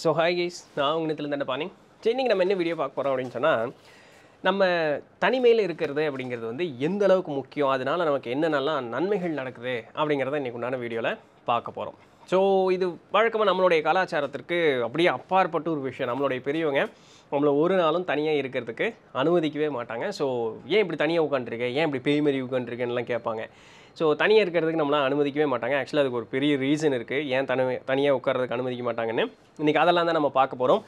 so hi guys நான் உங்கள் நிலத்தில் பானி சரி இன்றைக்கி நம்ம என்ன வீடியோ பார்க்க போகிறோம் அப்படின்னு சொன்னால் நம்ம தனிமையில் இருக்கிறது அப்படிங்கிறது வந்து எந்த அளவுக்கு முக்கியம் அதனால் நமக்கு என்னென்னலாம் நன்மைகள் நடக்குது அப்படிங்கிறத இன்றைக்கு உண்டான வீடியோவில் பார்க்க போகிறோம் ஸோ இது வழக்கமாக நம்மளுடைய கலாச்சாரத்திற்கு அப்படியே அப்பாற்பட்டு ஒரு விஷயம் நம்மளுடைய பெரியவங்க உங்களை ஒரு நாளும் தனியாக இருக்கிறதுக்கு அனுமதிக்கவே மாட்டாங்க ஸோ ஏன் இப்படி தனியாக உட்காந்துருக்கேன் ஏன் இப்படி பேய் மாரி உட்காந்துருக்கேன்லாம் கேட்பாங்க ஸோ தனியாக இருக்கிறதுக்கு நம்மளால் அனுமதிக்கவே மாட்டாங்க ஆக்சுவலாக அதுக்கு ஒரு பெரிய ரீசன் இருக்குது ஏன் தனி தனியாக உட்காரதுக்கு அனுமதிக்க மாட்டாங்கன்னு இன்றைக்கி அதெல்லாம் தான் நம்ம பார்க்க போகிறோம்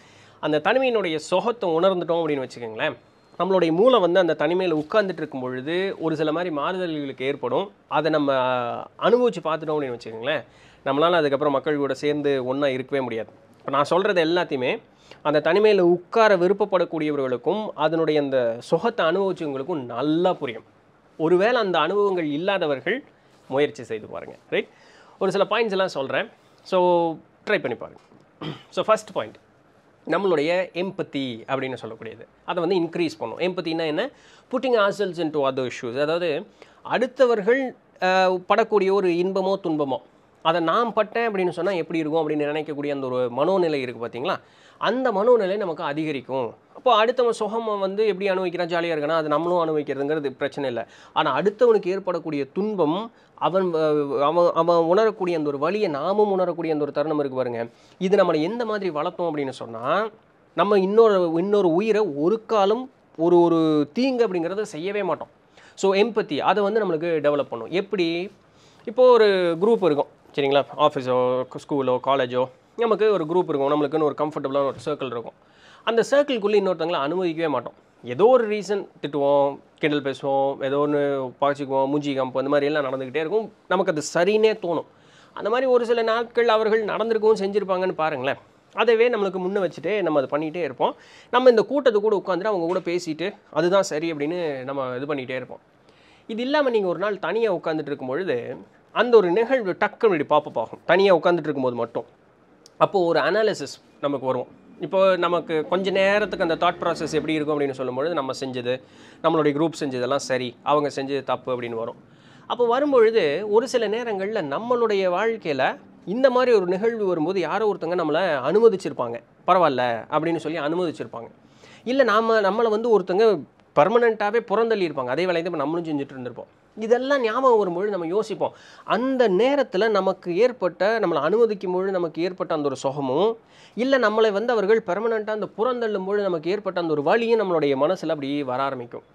அந்த தனிமையினுடைய சொகத்தை உணர்ந்துட்டோம் அப்படின்னு வச்சுக்கோங்களேன் நம்மளுடைய மூளை வந்து அந்த தனிமையில் உட்கார்ந்துட்டு இருக்கும் பொழுது ஒரு சில மாதிரி மாறுதல்களுக்கு ஏற்படும் அதை நம்ம அனுபவித்து பார்த்துட்டோம் அப்படின்னு வச்சுக்கோங்களேன் நம்மளால் அதுக்கப்புறம் மக்கள் கூட சேர்ந்து ஒன்றா இருக்கவே முடியாது இப்போ நான் சொல்கிறது எல்லாத்தையுமே அந்த தனிமையில் உட்கார விருப்பப்படக்கூடியவர்களுக்கும் அதனுடைய அந்த சுகத்தை அனுபவிச்சவங்களுக்கும் நல்லா புரியும் ஒருவேளை அந்த அனுபவங்கள் இல்லாதவர்கள் முயற்சி செய்து பாருங்கள் ரைட் ஒரு சில பாயிண்ட்ஸ் எல்லாம் சொல்கிறேன் ஸோ ட்ரை பண்ணி பாருங்கள் ஸோ ஃபஸ்ட் பாயிண்ட் நம்மளுடைய எம்பத்தி அப்படின்னு சொல்லக்கூடியது அதை வந்து இன்க்ரீஸ் பண்ணும் எம்பத்தினா என்ன putting ourselves in to other issues அதாவது அடுத்தவர்கள் படக்கூடிய ஒரு இன்பமோ துன்பமோ அதை நான் பட்டேன் அப்படின்னு சொன்னால் எப்படி இருக்கும் அப்படின்னு நினைக்கக்கூடிய அந்த ஒரு மனோநிலை இருக்குது பார்த்தீங்களா அந்த மனோநிலை நமக்கு அதிகரிக்கும் அப்போ அடுத்தவன் சுகம் வந்து எப்படி அனுபவிக்கிறான் ஜாலியாக இருக்கானா அது நம்மளும் அனுபவிக்கிறதுங்கிறது பிரச்சனை இல்லை ஆனால் அடுத்தவனுக்கு ஏற்படக்கூடிய துன்பம் அவன் அவன் அவன் உணரக்கூடிய அந்த ஒரு வழியை நாமும் உணரக்கூடிய அந்த ஒரு தருணம் இருக்கு பாருங்க இது நம்மளை எந்த மாதிரி வளர்த்தோம் அப்படின்னு சொன்னால் நம்ம இன்னொரு இன்னொரு உயிரை ஒரு காலம் ஒரு ஒரு தீங்கு அப்படிங்கிறத செய்யவே மாட்டோம் ஸோ எம்பத்தி அதை வந்து நம்மளுக்கு டெவலப் பண்ணும் எப்படி இப்போது ஒரு குரூப் இருக்கும் சரிங்களா ஆஃபீஸோ ஸ்கூலோ காலேஜோ நமக்கு ஒரு குரூப் இருக்கும் நம்மளுக்குன்னு ஒரு கம்ஃபர்டபுளான ஒரு சர்க்கிள் இருக்கும் அந்த சர்க்கிள்குள்ளே இன்னொருத்தங்களை அனுமதிக்கவே மாட்டோம் ஏதோ ஒரு ரீசன் திட்டுவோம் கிண்டல் பேசுவோம் ஏதோ ஒன்று பாய்ச்சிக்குவோம் மூஞ்சி கம்பு அந்த மாதிரி எல்லாம் நடந்துக்கிட்டே இருக்கும் நமக்கு அது சரின்னே தோணும் அந்த மாதிரி ஒரு சில நாட்கள் அவர்கள் நடந்திருக்கவும் செஞ்சுருப்பாங்கன்னு பாருங்களேன் அதவே நம்மளுக்கு முன்னே வச்சுட்டு நம்ம அதை பண்ணிகிட்டே இருப்போம் நம்ம இந்த கூட்டத்தை கூட உட்காந்துட்டு அவங்க கூட பேசிட்டு அதுதான் சரி அப்படின்னு நம்ம இது பண்ணிகிட்டே இருப்போம் இது இல்லாமல் நீங்கள் ஒரு நாள் தனியாக உட்காந்துட்டு இருக்கும் பொழுது அந்த ஒரு நிகழ்வு டக்குன்னு பாப்பப் ஆகும் தனியாக உட்காந்துட்டு இருக்கும்போது மட்டும் அப்போது ஒரு அனாலிசிஸ் நமக்கு வருவோம் இப்போது நமக்கு கொஞ்சம் நேரத்துக்கு அந்த தாட் ப்ராசஸ் எப்படி இருக்கும் அப்படின்னு சொல்லும்பொழுது நம்ம செஞ்சது நம்மளுடைய குரூப் செஞ்சதெல்லாம் சரி அவங்க செஞ்சது தப்பு அப்படின்னு வரும் அப்போ வரும்பொழுது ஒரு சில நேரங்களில் நம்மளுடைய வாழ்க்கையில் இந்த மாதிரி ஒரு நிகழ்வு வரும்போது யாரோ ஒருத்தங்க நம்மளை அனுமதிச்சிருப்பாங்க பரவாயில்ல அப்படின்னு சொல்லி அனுமதிச்சிருப்பாங்க இல்லை நாம் நம்மளை வந்து ஒருத்தங்க பர்மனெண்ட்டாகவே புறந்தள்ளி இருப்பாங்க அதே வேலையை நம்மளும் செஞ்சுட்டு இருந்திருப்போம் இதெல்லாம் ஞாபகம் வரும்பொழுது நம்ம யோசிப்போம் அந்த நேரத்தில் நமக்கு ஏற்பட்ட நம்மளை அனுமதிக்கும் பொழுது நமக்கு ஏற்பட்ட அந்த ஒரு சுகமும் இல்லை நம்மளை வந்து அவர்கள் பெர்மனண்ட்டாக அந்த புறந்தள்ளும் பொழுது நமக்கு ஏற்பட்ட அந்த ஒரு வழியும் நம்மளுடைய மனசில் அப்படியே வர ஆரம்பிக்கும்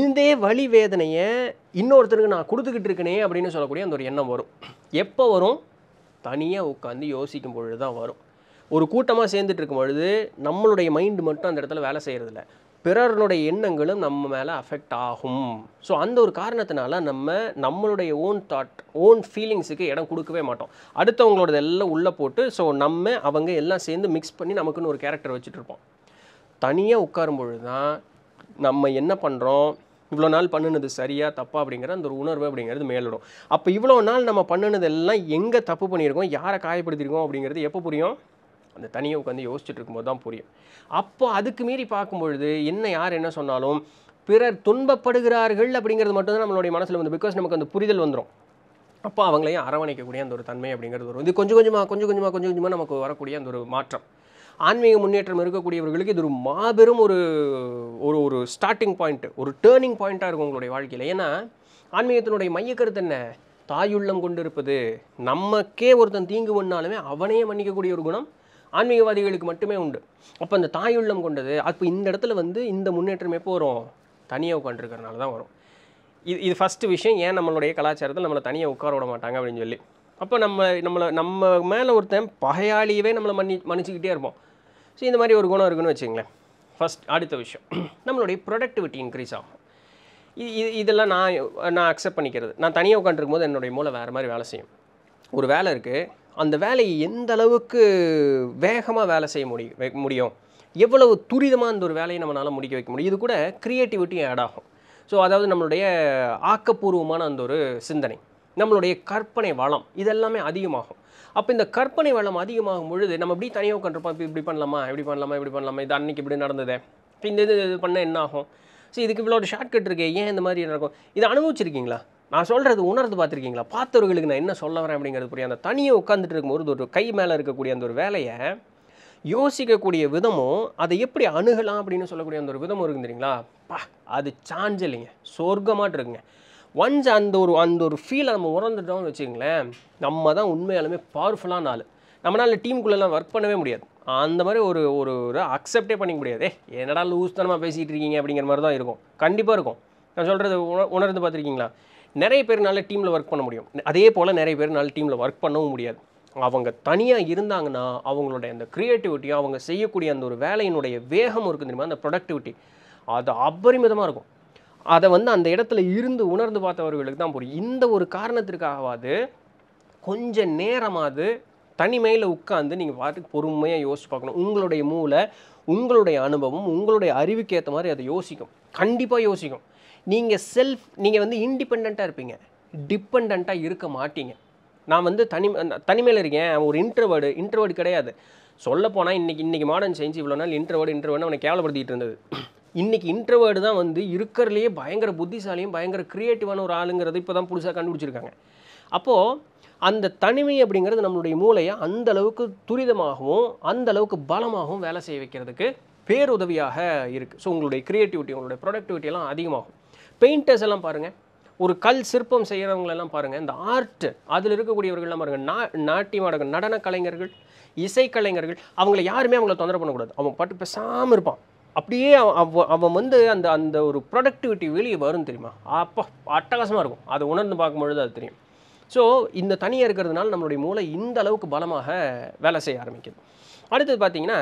இந்த வழி வேதனையை இன்னொருத்தருக்கு நான் கொடுத்துக்கிட்டு இருக்கனே அப்படின்னு சொல்லக்கூடிய அந்த ஒரு எண்ணம் வரும் எப்போ வரும் தனியாக உட்காந்து யோசிக்கும் பொழுது தான் வரும் ஒரு கூட்டமாக சேர்ந்துட்டு இருக்கும் பொழுது நம்மளுடைய மைண்டு மட்டும் அந்த இடத்துல வேலை செய்கிறதில்ல பிறருடைய எண்ணங்களும் நம்ம மேலே அஃபெக்ட் ஆகும் ஸோ அந்த ஒரு காரணத்தினால நம்ம நம்மளுடைய ஓன் தாட் ஓன் ஃபீலிங்ஸுக்கு இடம் கொடுக்கவே மாட்டோம் அடுத்தவங்களோட எல்லாம் உள்ளே போட்டு ஸோ நம்ம அவங்க எல்லாம் சேர்ந்து மிக்ஸ் பண்ணி நமக்குன்னு ஒரு கேரக்டர் வச்சுட்ருப்போம் தனியாக உட்காரும் பொழுது தான் நம்ம என்ன பண்ணுறோம் இவ்வளோ நாள் பண்ணினது சரியா தப்பா அப்படிங்கிற அந்த ஒரு உணர்வு அப்படிங்கிறது மேலிடும் அப்போ இவ்வளோ நாள் நம்ம பண்ணுனதெல்லாம் எங்கே தப்பு பண்ணியிருக்கோம் யாரை காயப்படுத்தியிருக்கோம் அப்படிங்கிறது எப்போ புரியும் அந்த தனியை உட்காந்து யோசிச்சுட்டு இருக்கும்போது தான் புரியும் அப்போ அதுக்கு மீறி பார்க்கும்பொழுது என்ன யார் என்ன சொன்னாலும் பிறர் துன்பப்படுகிறார்கள் அப்படிங்கிறது மட்டும்தான் நம்மளுடைய மனசில் வந்து பிகாஸ் நமக்கு அந்த புரிதல் வந்துடும் அப்போ அவங்களையும் அரவணைக்கக்கூடிய அந்த ஒரு தன்மை அப்படிங்கிறது வரும் இது கொஞ்சம் கொஞ்சமாக கொஞ்சம் கொஞ்சமாக கொஞ்சம் கொஞ்சமாக நமக்கு வரக்கூடிய அந்த ஒரு மாற்றம் ஆன்மீக முன்னேற்றம் இருக்கக்கூடியவர்களுக்கு இது ஒரு மாபெரும் ஒரு ஒரு ஒரு ஸ்டார்டிங் பாயிண்ட் ஒரு டேர்னிங் பாயிண்ட்டாக இருக்கும் உங்களுடைய வாழ்க்கையில் ஏன்னா ஆன்மீகத்தினுடைய மையக்கருத்து என்ன தாயுள்ளம் கொண்டு இருப்பது நமக்கே ஒருத்தன் தீங்கு பண்ணாலுமே அவனையே மன்னிக்கக்கூடிய ஒரு குணம் ஆன்மீகவாதிகளுக்கு மட்டுமே உண்டு அப்போ அந்த தாய் உள்ளம் கொண்டது அப்போ இந்த இடத்துல வந்து இந்த முன்னேற்றம் எப்போ வரும் தனியாக உட்காந்துருக்கிறனால தான் வரும் இது இது ஃபஸ்ட்டு விஷயம் ஏன் நம்மளுடைய கலாச்சாரத்தில் நம்மளை தனியாக உட்கார விட மாட்டாங்க அப்படின்னு சொல்லி அப்போ நம்ம நம்மளை நம்ம மேலே ஒருத்தன் பகையாளியவே நம்மளை மன்னி மன்னிச்சிக்கிட்டே இருப்போம் ஸோ இந்த மாதிரி ஒரு குணம் இருக்குன்னு வச்சுங்களேன் ஃபஸ்ட் அடுத்த விஷயம் நம்மளுடைய ப்ரொடக்டிவிட்டி இன்க்ரீஸ் ஆகும் இது இதெல்லாம் நான் நான் அக்செப்ட் பண்ணிக்கிறது நான் தனியாக உட்காந்துருக்கும் போது என்னுடைய மூளை வேறு மாதிரி வேலை செய்யும் ஒரு வேலை இருக்குது அந்த வேலையை எந்த அளவுக்கு வேகமாக வேலை செய்ய முடியும் முடியும் எவ்வளவு துரிதமாக அந்த ஒரு வேலையை நம்மளால் முடிக்க வைக்க முடியும் இது கூட க்ரியேட்டிவிட்டி ஆட் ஆகும் ஸோ அதாவது நம்மளுடைய ஆக்கப்பூர்வமான அந்த ஒரு சிந்தனை நம்மளுடைய கற்பனை வளம் இதெல்லாமே அதிகமாகும் அப்போ இந்த கற்பனை வளம் அதிகமாகும் பொழுது நம்ம இப்படி தனியாக உட்காந்துருப்போம் இப்போ இப்படி பண்ணலாமா இப்படி பண்ணலாமா இப்படி பண்ணலாமா இது அன்றைக்கி இப்படி நடந்ததே இப்போ இந்த இது இது பண்ண என்ன ஆகும் ஸோ இதுக்கு இவ்வளோ ஷார்ட்கட் இருக்கே ஏன் இந்த மாதிரி நடக்கும் இதை அனுபவிச்சிருக்கீங்களா நான் சொல்கிறது உணர்ந்து பார்த்துருக்கீங்களா பார்த்தவர்களுக்கு நான் என்ன சொல்ல வரேன் அப்படிங்கிறது புரியும் அந்த தனியை உட்காந்துட்டு இருக்கும்போது ஒரு கை மேலே இருக்கக்கூடிய அந்த ஒரு வேலையை யோசிக்கக்கூடிய விதமும் அதை எப்படி அணுகலாம் அப்படின்னு சொல்லக்கூடிய அந்த ஒரு விதமும் இருக்குது தெரியுங்களா பா அது சான்ஸ் இல்லைங்க சொர்க்கமாட்டு இருக்குங்க ஒன்ஸ் அந்த ஒரு அந்த ஒரு ஃபீலை நம்ம உறந்துட்டோம்னு வச்சுக்கோங்களேன் நம்ம தான் உண்மையாலுமே பவர்ஃபுல்லான ஆள் நம்மளால் டீமுக்குள்ளெல்லாம் ஒர்க் பண்ணவே முடியாது அந்த மாதிரி ஒரு ஒரு ஒரு அக்செப்டே பண்ணிக்க முடியாது என்னடா லூஸ் தனமாக பேசிகிட்டு இருக்கீங்க அப்படிங்கிற மாதிரி தான் இருக்கும் கண்டிப்பாக இருக்கும் நான் சொல்கிறது உணர்ந்து பார்த்துருக்கீங்களா நிறைய பேர்னால டீமில் ஒர்க் பண்ண முடியும் அதே போல் நிறைய பேர்னால டீமில் ஒர்க் பண்ணவும் முடியாது அவங்க தனியாக இருந்தாங்கன்னா அவங்களுடைய அந்த க்ரியேட்டிவிட்டியும் அவங்க செய்யக்கூடிய அந்த ஒரு வேலையினுடைய வேகம் இருக்கும் தெரியுமா அந்த ப்ரொடக்டிவிட்டி அது அபரிமிதமாக இருக்கும் அதை வந்து அந்த இடத்துல இருந்து உணர்ந்து பார்த்தவர்களுக்கு தான் புரியும் இந்த ஒரு காரணத்திற்காகவாது கொஞ்ச நேரமாவது தனிமையில் உட்காந்து நீங்கள் பார்த்து பொறுமையாக யோசிச்சு பார்க்கணும் உங்களுடைய மூளை உங்களுடைய அனுபவம் உங்களுடைய அறிவுக்கு ஏற்ற மாதிரி அதை யோசிக்கும் கண்டிப்பாக யோசிக்கும் நீங்கள் செல்ஃப் நீங்கள் வந்து இன்டிபெண்ட்டாக இருப்பீங்க டிப்பெண்ட்டாக இருக்க மாட்டீங்க நான் வந்து தனி தனிமையில் இருக்கேன் ஒரு இன்டர்வேர்டு இன்டர்வேர்டு கிடையாது சொல்ல போனால் இன்றைக்கி இன்றைக்கி மாடர்ன் சயின்ஸ் இவ்வளோ நாள் இன்டர்வேர்டு இன்டர்வேர்டு அவனை கேவலப்படுத்திட்டு இருந்தது இன்றைக்கி இன்டர்வேர்டு தான் வந்து இருக்கிறதுலையே பயங்கர புத்திசாலியும் பயங்கர க்ரியேட்டிவான ஒரு ஆளுங்கிறது இப்போ தான் புதுசாக கண்டுபிடிச்சிருக்காங்க அப்போது அந்த தனிமை அப்படிங்கிறது நம்மளுடைய மூளையை அந்தளவுக்கு துரிதமாகவும் அந்த அளவுக்கு பலமாகவும் வேலை செய்ய வைக்கிறதுக்கு பேருதவியாக இருக்குது ஸோ உங்களுடைய க்ரியேட்டிவிட்டி உங்களுடைய ப்ரொடக்டிவிட்டியெல்லாம் அதிகமாகும் பெயிண்டர்ஸ் எல்லாம் பாருங்கள் ஒரு கல் சிற்பம் செய்கிறவங்களெல்லாம் பாருங்கள் இந்த ஆர்ட் அதில் இருக்கக்கூடியவர்கள்லாம் பாருங்கள் நா நாட்டிய மாடகம் நடன கலைஞர்கள் இசைக்கலைஞர்கள் அவங்கள யாருமே அவங்கள தொந்தரவு பண்ணக்கூடாது அவன் பட்டு பேசாமல் இருப்பான் அப்படியே அவன் அவன் வந்து அந்த அந்த ஒரு ப்ரொடக்டிவிட்டி வெளியே வரும்னு தெரியுமா அப்போ அட்டகாசமாக இருக்கும் அதை உணர்ந்து பார்க்கும்பொழுது அது தெரியும் ஸோ இந்த தனியாக இருக்கிறதுனால நம்மளுடைய மூளை இந்த அளவுக்கு பலமாக வேலை செய்ய ஆரம்பிக்குது அடுத்தது பார்த்திங்கன்னா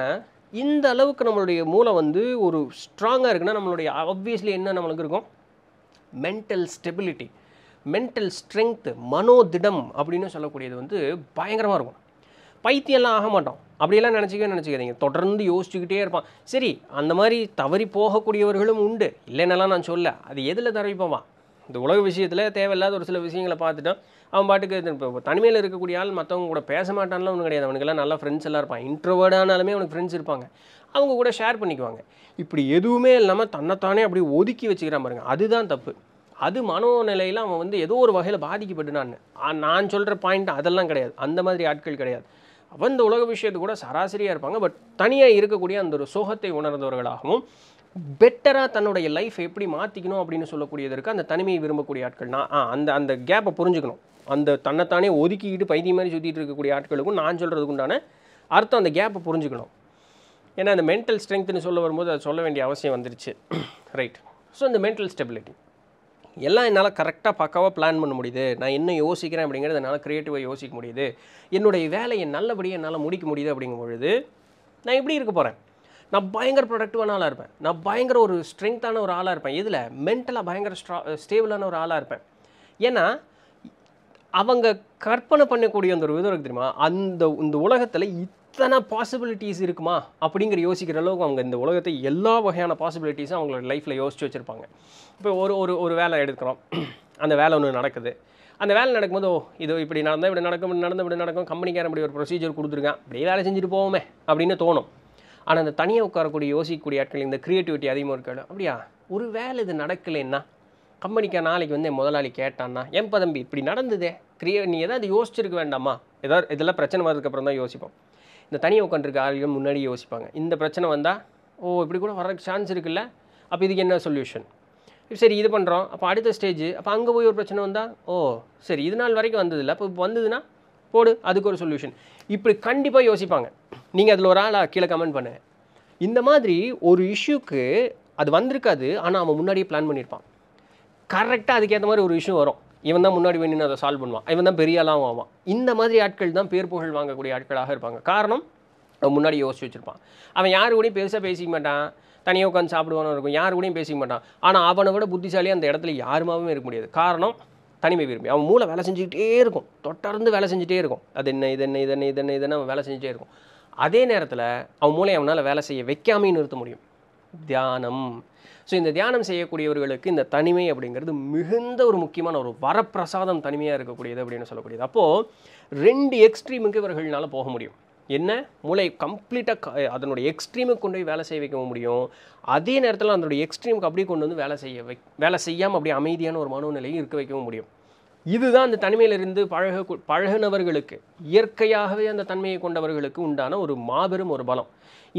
இந்த அளவுக்கு நம்மளுடைய மூளை வந்து ஒரு ஸ்ட்ராங்காக இருக்குன்னா நம்மளுடைய ஆப்வியஸ்லி என்ன நம்மளுக்கு இருக்கும் மென்டல் ஸ்டெபிலிட்டி மென்டல் ஸ்ட்ரென்த்து மனோதிடம் அப்படின்னு சொல்லக்கூடியது வந்து பயங்கரமாக இருக்கும் பைத்தியம்லாம் ஆக மாட்டோம் அப்படியெல்லாம் நினச்சிக்கவே நினச்சிக்காதீங்க தொடர்ந்து யோசிச்சுக்கிட்டே இருப்பான் சரி அந்த மாதிரி தவறி போகக்கூடியவர்களும் உண்டு இல்லைன்னெல்லாம் நான் சொல்ல அது எதில் தவறி இந்த உலக விஷயத்தில் தேவையில்லாத ஒரு சில விஷயங்களை பார்த்துட்டான் அவன் பாட்டுக்கு இப்போ தனிமையில் இருக்கக்கூடிய ஆள் மற்றவங்க கூட பேச மாட்டான்லாம் ஒன்றும் கிடையாது அவனுக்கெல்லாம் நல்லா ஃப்ரெண்ட்ஸ் எல்லாம் இருப்பான் இன்ட்ரோவேர்டானாலுமே அவனுக்கு ஃப்ரெண்ட்ஸ் இருப்பாங்க அவங்க கூட ஷேர் பண்ணிக்குவாங்க இப்படி எதுவுமே இல்லாமல் தன்னைத்தானே அப்படி ஒதுக்கி வச்சுக்கிறா பாருங்க அதுதான் தப்பு அது மனோநிலையில் அவன் வந்து ஏதோ ஒரு வகையில் பாதிக்கப்பட்டுனான்னு நான் சொல்கிற பாயிண்ட் அதெல்லாம் கிடையாது அந்த மாதிரி ஆட்கள் கிடையாது அவன் இந்த உலக விஷயத்து கூட சராசரியாக இருப்பாங்க பட் தனியாக இருக்கக்கூடிய அந்த ஒரு சோகத்தை உணர்ந்தவர்களாகவும் பெட்டராக தன்னுடைய லைஃப் எப்படி மாற்றிக்கணும் அப்படின்னு சொல்லக்கூடியதற்கு அந்த தனிமையை விரும்பக்கூடிய ஆட்கள் நான் அந்த அந்த கேப்பை புரிஞ்சுக்கணும் அந்த தன்னைத்தானே ஒதுக்கிக்கிட்டு பைத்தியம் மாதிரி சுற்றிட்டு இருக்கக்கூடிய ஆட்களுக்கும் நான் சொல்கிறதுக்குண்டான அர்த்தம் அந்த கேப்பை புரிஞ்சுக்கணும் ஏன்னா அந்த மென்டல் ஸ்ட்ரென்த்துன்னு சொல்ல வரும்போது அதை சொல்ல வேண்டிய அவசியம் வந்துருச்சு ரைட் ஸோ இந்த மென்டல் ஸ்டெபிலிட்டி எல்லாம் என்னால் கரெக்டாக பக்காவாக பிளான் பண்ண முடியுது நான் என்ன யோசிக்கிறேன் அப்படிங்கிறது என்னால் க்ரியேட்டிவாக யோசிக்க முடியுது என்னுடைய வேலையை நல்லபடியாக என்னால் முடிக்க முடியுது அப்படிங்கும் பொழுது நான் எப்படி இருக்க போகிறேன் நான் பயங்கர ப்ரொடக்டிவான ஆளாக இருப்பேன் நான் பயங்கர ஒரு ஸ்ட்ரென்த்தான ஒரு ஆளாக இருப்பேன் இதில் மென்டலாக பயங்கர ஸ்ட்ரா ஸ்டேபிளான ஒரு ஆளாக இருப்பேன் ஏன்னா அவங்க கற்பனை பண்ணக்கூடிய அந்த ஒரு விதம் இருக்கு தெரியுமா அந்த இந்த உலகத்தில் இத்தனை பாசிபிலிட்டிஸ் இருக்குமா அப்படிங்கிற யோசிக்கிற அளவுக்கு அவங்க இந்த உலகத்தை எல்லா வகையான பாசிபிலிட்டிஸும் அவங்களோட லைஃப்பில் யோசித்து வச்சுருப்பாங்க இப்போ ஒரு ஒரு ஒரு வேலை எடுக்கிறோம் அந்த வேலை ஒன்று நடக்குது அந்த வேலை நடக்கும்போது ஓ இது இப்படி நடந்தால் இப்படி நடக்கும் இப்படி நடந்தால் இப்படி நடக்கும் கம்பெனிக்காரன் இப்படி ஒரு ப்ரொசீஜர் கொடுத்துருக்கேன் அப்படியே வேலை செஞ்சுட்டு போவோமே அப்படின்னு தோணும் ஆனால் அந்த தனியாக உட்காரக்கூடிய யோசிக்கக்கூடிய ஆட்கள் இந்த க்ரியேட்டிவிட்டி அதிகமாக இருக்காது அப்படியா ஒரு வேலை இது நடக்கலைன்னா கம்பெனிக்கு நாளைக்கு வந்து என் முதலாளி கேட்டான்னா என் பதம்பி இப்படி நடந்ததே க்ரியே நீ எதாவது யோசிச்சிருக்க வேண்டாமா ஏதாவது இதெல்லாம் பிரச்சனை வரதுக்கப்புறம் தான் யோசிப்போம் இந்த தனியாக உட்காந்துருக்க ஆளுகள் முன்னாடி யோசிப்பாங்க இந்த பிரச்சனை வந்தால் ஓ இப்படி கூட வர்றதுக்கு சான்ஸ் இருக்குல்ல அப்போ இதுக்கு என்ன சொல்யூஷன் சரி இது பண்ணுறோம் அப்போ அடுத்த ஸ்டேஜ் அப்போ அங்கே போய் ஒரு பிரச்சனை வந்தால் ஓ சரி இது நாள் வரைக்கும் வந்ததில்லை அப்போ இப்போ வந்ததுன்னா போடு அதுக்கு ஒரு சொல்யூஷன் இப்படி கண்டிப்பாக யோசிப்பாங்க நீங்கள் அதில் ஒரு ஆளாக கீழே கமெண்ட் பண்ணுங்கள் இந்த மாதிரி ஒரு இஷ்யூக்கு அது வந்திருக்காது ஆனால் அவன் முன்னாடியே பிளான் பண்ணியிருப்பான் கரெக்டாக அதுக்கேற்ற மாதிரி ஒரு இஷ்யூ வரும் இவன் தான் முன்னாடி வேணும்னு அதை சால்வ் பண்ணுவான் இவன் தான் பெரிய ஆளாகவும் ஆவான் இந்த மாதிரி ஆட்கள் தான் பேர் புகழ் வாங்கக்கூடிய ஆட்களாக இருப்பாங்க காரணம் அவன் முன்னாடி யோசிச்சு வச்சுருப்பான் அவன் யார் கூடயும் பெருசாக பேசிக்க மாட்டான் தனியாக உட்காந்து சாப்பிடுவானு இருக்கும் யார் கூடயும் பேசிக்க மாட்டான் ஆனால் அவனை விட புத்திசாலி அந்த இடத்துல யாருமாவும் இருக்க முடியாது காரணம் தனிமை விரும்பி அவன் மூளை வேலை செஞ்சுக்கிட்டே இருக்கும் தொடர்ந்து வேலை செஞ்சுட்டே இருக்கும் அது என்ன இது என்ன இது என்ன இது என்ன இது என்ன வேலை செஞ்சுட்டே இருக்கும் அதே நேரத்தில் அவன் மூளை அவனால் வேலை செய்ய வைக்காமையும் நிறுத்த முடியும் தியானம் ஸோ இந்த தியானம் செய்யக்கூடியவர்களுக்கு இந்த தனிமை அப்படிங்கிறது மிகுந்த ஒரு முக்கியமான ஒரு வரப்பிரசாதம் தனிமையாக இருக்கக்கூடியது அப்படின்னு சொல்லக்கூடியது அப்போது ரெண்டு எக்ஸ்ட்ரீமுக்கு இவர்களால் போக முடியும் என்ன மூளை கம்ப்ளீட்டாக அதனுடைய எக்ஸ்ட்ரீமுக்கு கொண்டு போய் வேலை செய்ய வைக்க முடியும் அதே நேரத்தில் அதனுடைய எக்ஸ்ட்ரீமுக்கு அப்படியே கொண்டு வந்து வேலை செய்ய வை வேலை செய்யாமல் அப்படியே அமைதியான ஒரு மனோநிலையும் இருக்க வைக்கவும் முடியும் இதுதான் அந்த தனிமையிலிருந்து பழக பழகினவர்களுக்கு இயற்கையாகவே அந்த தன்மையை கொண்டவர்களுக்கு உண்டான ஒரு மாபெரும் ஒரு பலம்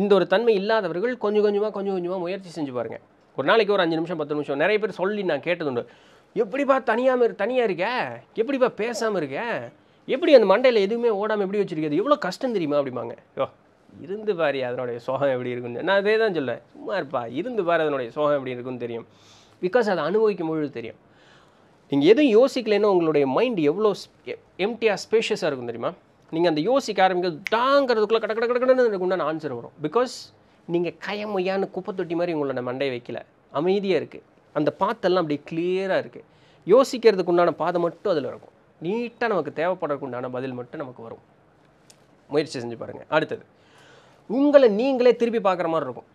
இந்த ஒரு தன்மை இல்லாதவர்கள் கொஞ்சம் கொஞ்சமாக கொஞ்சம் கொஞ்சமாக முயற்சி செஞ்சு பாருங்கள் ஒரு நாளைக்கு ஒரு அஞ்சு நிமிஷம் பத்து நிமிஷம் நிறைய பேர் சொல்லி நான் கேட்டதுண்டு எப்படிப்பா தனியாமல் இரு தனியாக இருக்க எப்படிப்பா பேசாமல் இருக்க எப்படி அந்த மண்டையில் எதுவுமே ஓடாமல் எப்படி வச்சுருக்கிறது எவ்வளோ கஷ்டம் தெரியுமா அப்படிம்பாங்க யோ இருந்து பாரு அதனுடைய சோகம் எப்படி இருக்குன்னு நான் அதே தான் சொல்லுவேன் சும்மா இருப்பா இருந்து பாரு அதனுடைய சோகம் எப்படி இருக்குன்னு தெரியும் பிகாஸ் அதை அனுபவிக்கும் பொழுது தெரியும் நீங்கள் எதுவும் யோசிக்கலைன்னா உங்களுடைய மைண்ட் எவ்வளோ எம்டியாக ஸ்பேஷியஸாக இருக்கும் தெரியுமா நீங்கள் அந்த யோசிக்க ஆரம்பிக்கிறது டாங்கிறதுக்குள்ளே கட கட கடன்னு உண்டான ஆன்சர் வரும் பிகாஸ் நீங்கள் கயமையான குப்பை தொட்டி மாதிரி உங்களோட மண்டையை வைக்கல அமைதியாக இருக்குது அந்த பாத்தெல்லாம் அப்படியே கிளியராக இருக்குது யோசிக்கிறதுக்கு உண்டான பாதை மட்டும் அதில் இருக்கும் நீட்டாக நமக்கு தேவைப்படுறதுக்கு உண்டான பதில் மட்டும் நமக்கு வரும் முயற்சி செஞ்சு பாருங்கள் அடுத்தது உங்களை நீங்களே திருப்பி பார்க்குற மாதிரி இருக்கும்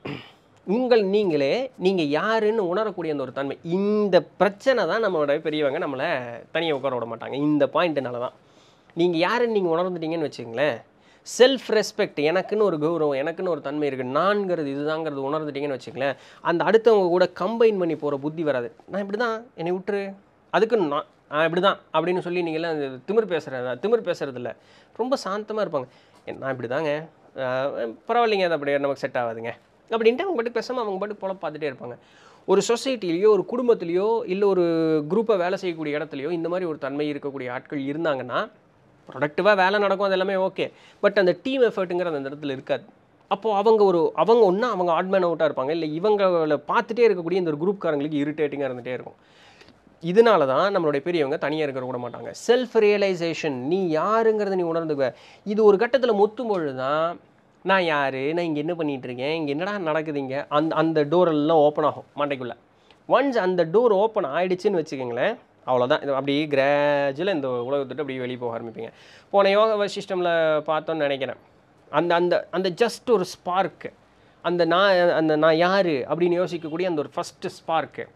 உங்கள் நீங்களே நீங்கள் யாருன்னு உணரக்கூடிய அந்த ஒரு தன்மை இந்த பிரச்சனை தான் நம்மளோட பெரியவங்க நம்மளை தனியாக உட்கார விட மாட்டாங்க இந்த பாயிண்ட்டுனால தான் நீங்கள் யாருன்னு நீங்கள் உணர்ந்துட்டீங்கன்னு வச்சுங்களேன் செல்ஃப் ரெஸ்பெக்ட் எனக்குன்னு ஒரு கௌரவம் எனக்குன்னு ஒரு தன்மை இருக்குது நான்கிறது இதுதாங்கிறது உணர்ந்துட்டீங்கன்னு வச்சுங்களேன் அந்த அடுத்தவங்க கூட கம்பைன் பண்ணி போகிற புத்தி வராது நான் இப்படி தான் என்னை விட்டுரு அதுக்கு நான் நான் இப்படி தான் அப்படின்னு சொல்லி நீங்கள்லாம் அந்த திமிர் பேசுகிறேன் திமிர் பேசுகிறதில்ல ரொம்ப சாந்தமாக இருப்பாங்க நான் இப்படி தாங்க பரவாயில்லைங்க அது அப்படியே நமக்கு செட் ஆகாதுங்க அப்படின்ட்டு அவங்க பாட்டு பேசாமல் அவங்க பாட்டு போல பார்த்துட்டே இருப்பாங்க ஒரு சொசைட்டிலேயோ ஒரு குடும்பத்துலேயோ இல்லை ஒரு குரூப்பை வேலை செய்யக்கூடிய இடத்துலையோ இந்த மாதிரி ஒரு தன்மை இருக்கக்கூடிய ஆட்கள் இருந்தாங்கன்னா ப்ரொடக்டிவாக வேலை நடக்கும் அது எல்லாமே ஓகே பட் அந்த டீம் எஃபர்ட்டுங்கிற அந்த இடத்துல இருக்காது அப்போது அவங்க ஒரு அவங்க ஒன்றா அவங்க ஆட்மேன் அவுட்டாக இருப்பாங்க இல்லை இவங்களை பார்த்துட்டே இருக்கக்கூடிய இந்த ஒரு குரூப்காரங்களுக்கு இரிட்டேட்டிங்காக இருந்துகிட்டே இருக்கும் இதனால தான் நம்மளுடைய பெரியவங்க தனியாக இருக்கிற கூட மாட்டாங்க செல்ஃப் ரியலைசேஷன் நீ யாருங்கிறத நீ உணர்ந்துக்க இது ஒரு கட்டத்தில் முத்தும்பொழுது பொழுது தான் நான் யார் நான் இங்கே என்ன பண்ணிகிட்ருக்கேன் இங்கே என்னடா நடக்குதுங்க அந்த அந்த டோர் எல்லாம் ஓப்பன் ஆகும் மண்டைக்குள்ளே ஒன்ஸ் அந்த டோர் ஓப்பன் ஆகிடுச்சின்னு வச்சுக்கோங்களேன் அவ்வளோதான் இது அப்படியே கிராஜுவலாக இந்த உலகத்துட்டு அப்படியே வெளியே போக ஆரம்பிப்பீங்க போன யோகா சிஸ்டமில் பார்த்தோன்னு நினைக்கிறேன் அந்த அந்த அந்த ஜஸ்ட் ஒரு ஸ்பார்க்கு அந்த நான் அந்த நான் யார் அப்படின்னு யோசிக்கக்கூடிய அந்த ஒரு ஃபஸ்ட்டு ஸ்பார்க்கு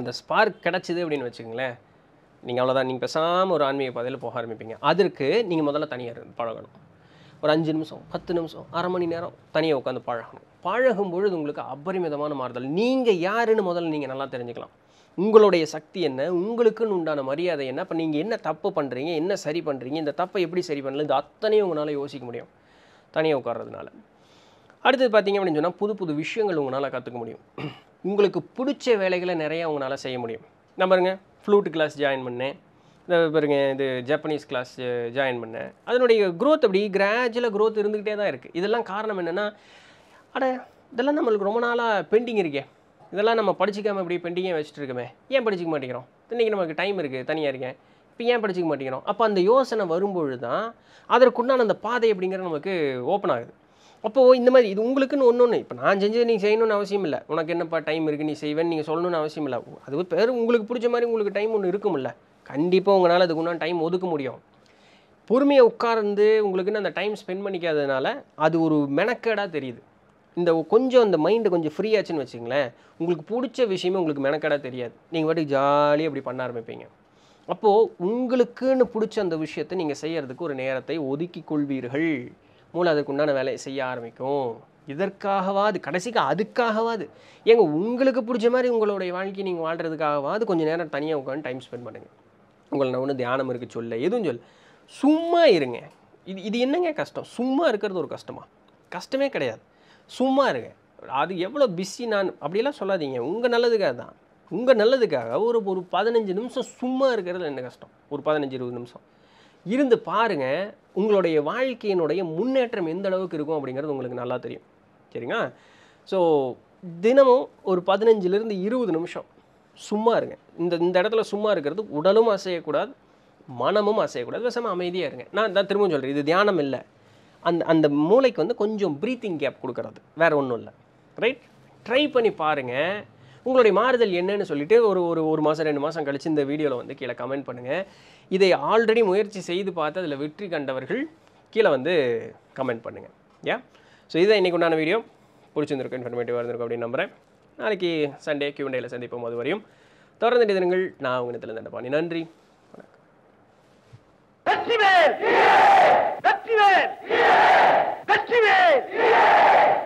அந்த ஸ்பார்க் கிடச்சிது அப்படின்னு வச்சுக்கோங்களேன் நீங்கள் அவ்வளோதான் நீங்கள் பேசாமல் ஒரு ஆன்மீக பாதையில் போக ஆரம்பிப்பீங்க அதற்கு நீங்கள் முதல்ல தனியார் பழகணும் ஒரு அஞ்சு நிமிஷம் பத்து நிமிஷம் அரை மணி நேரம் தனியாக உட்காந்து பழகணும் பழகும் பொழுது உங்களுக்கு அபரிமிதமான மாறுதல் நீங்கள் யாருன்னு முதல்ல நீங்கள் நல்லா தெரிஞ்சுக்கலாம் உங்களுடைய சக்தி என்ன உங்களுக்குன்னு உண்டான மரியாதை என்ன இப்போ நீங்கள் என்ன தப்பு பண்ணுறீங்க என்ன சரி பண்ணுறீங்க இந்த தப்பை எப்படி சரி பண்ணல இது அத்தனையும் உங்களால் யோசிக்க முடியும் தனியாக உட்கார்றதுனால அடுத்தது பார்த்தீங்க அப்படின்னு சொன்னால் புது புது விஷயங்கள் உங்களால் கற்றுக்க முடியும் உங்களுக்கு பிடிச்ச வேலைகளை நிறையா உங்களால் செய்ய முடியும் நம்பருங்க ஃப்ளூட் கிளாஸ் ஜாயின் பண்ணேன் இந்த பாருங்க இது ஜப்பனீஸ் கிளாஸ் ஜாயின் பண்ணேன் அதனுடைய க்ரோத் அப்படி கிராஜுவலாக க்ரோத் இருந்துக்கிட்டே தான் இருக்குது இதெல்லாம் காரணம் என்னென்னா அட இதெல்லாம் நம்மளுக்கு ரொம்ப நாளாக பெண்டிங் இருக்கே இதெல்லாம் நம்ம படிச்சிக்காமல் இப்படி பெண்டிங்கே வச்சுட்டு இருக்கமே ஏன் படிச்சிக்க மாட்டேங்கிறோம் இன்றைக்கி நமக்கு டைம் இருக்குது தனியாக இருக்கேன் இப்போ ஏன் படிச்சிக்க மாட்டேங்கிறோம் அப்போ அந்த யோசனை வரும்பொழுது தான் அதற்குண்டான அந்த பாதை அப்படிங்கிற நமக்கு ஓப்பன் ஆகுது அப்போது இந்த மாதிரி இது உங்களுக்குன்னு ஒன்று ஒன்று இப்போ நான் செஞ்சது நீங்கள் செய்யணும்னு அவசியம் இல்லை உனக்கு என்னப்பா டைம் இருக்குது நீ செய்வேன்னு நீங்கள் சொல்லணும்னு அவசியம் இல்லை அது பேர் உங்களுக்கு பிடிச்ச மாதிரி உங்களுக்கு டைம் ஒன்று இருக்கும்ல கண்டிப்பாக உங்களால் அதுக்கு உண்டான டைம் ஒதுக்க முடியும் பொறுமையை உட்கார்ந்து உங்களுக்குன்னு அந்த டைம் ஸ்பெண்ட் பண்ணிக்காததுனால அது ஒரு மெனக்கேடாக தெரியுது இந்த கொஞ்சம் அந்த மைண்டு கொஞ்சம் ஃப்ரீயாச்சுன்னு வச்சுங்களேன் உங்களுக்கு பிடிச்ச விஷயமே உங்களுக்கு மெனக்கேடாக தெரியாது நீங்கள் வாட்டி ஜாலியாக அப்படி பண்ண ஆரம்பிப்பீங்க அப்போது உங்களுக்குன்னு பிடிச்ச அந்த விஷயத்தை நீங்கள் செய்கிறதுக்கு ஒரு நேரத்தை ஒதுக்கி கொள்வீர்கள் மூலம் அதுக்கு உண்டான வேலையை செய்ய ஆரம்பிக்கும் இதற்காகவாது கடைசிக்கு அதுக்காகவாது ஏங்க உங்களுக்கு பிடிச்ச மாதிரி உங்களுடைய வாழ்க்கையை நீங்கள் வாழ்கிறதுக்காகவாது கொஞ்சம் நேரம் தனியாக உட்காந்து டைம் ஸ்பெண்ட் பண்ணுங்கள் உங்களை நான் ஒன்று தியானம் இருக்க சொல்ல எதுவும் சொல்ல சும்மா இருங்க இது இது என்னங்க கஷ்டம் சும்மா இருக்கிறது ஒரு கஷ்டமா கஷ்டமே கிடையாது சும்மா இருங்க அது எவ்வளோ பிஸி நான் அப்படியெல்லாம் சொல்லாதீங்க உங்கள் நல்லதுக்காக தான் உங்கள் நல்லதுக்காக ஒரு ஒரு பதினஞ்சு நிமிஷம் சும்மா இருக்கிறது என்ன கஷ்டம் ஒரு பதினஞ்சு இருபது நிமிஷம் இருந்து பாருங்கள் உங்களுடைய வாழ்க்கையினுடைய முன்னேற்றம் எந்த அளவுக்கு இருக்கும் அப்படிங்கிறது உங்களுக்கு நல்லா தெரியும் சரிங்களா ஸோ தினமும் ஒரு பதினஞ்சுலேருந்து இருபது நிமிஷம் சும்மா இருங்க இந்த இந்த இடத்துல சும்மா இருக்கிறது உடலும் அசையக்கூடாது மனமும் அசையக்கூடாது விஷமாக அமைதியாக இருங்க நான் தான் திரும்பவும் சொல்கிறேன் இது தியானம் இல்லை அந்த அந்த மூளைக்கு வந்து கொஞ்சம் ப்ரீத்திங் கேப் கொடுக்குறது வேறு ஒன்றும் இல்லை ரைட் ட்ரை பண்ணி பாருங்கள் உங்களுடைய மாறுதல் என்னன்னு சொல்லிட்டு ஒரு ஒரு ஒரு மாதம் ரெண்டு மாதம் கழித்து இந்த வீடியோவில் வந்து கீழே கமெண்ட் பண்ணுங்கள் இதை ஆல்ரெடி முயற்சி செய்து பார்த்து அதில் வெற்றி கண்டவர்கள் கீழே வந்து கமெண்ட் பண்ணுங்கள் ஏன் ஸோ இதான் இன்றைக்கு உண்டான வீடியோ பிடிச்சிருந்துருக்கு இன்ஃபர்மேட்டிவாக இருந்திருக்கும் அப்படின்னு நம்புகிறேன் நாளைக்கு சண்டே கியூண்டேயில் சந்திப்போம் அது வரையும் தொடர்ந்து தினங்கள் நான் உங்கள் இடத்துல தண்டபாணி நன்றி வணக்கம்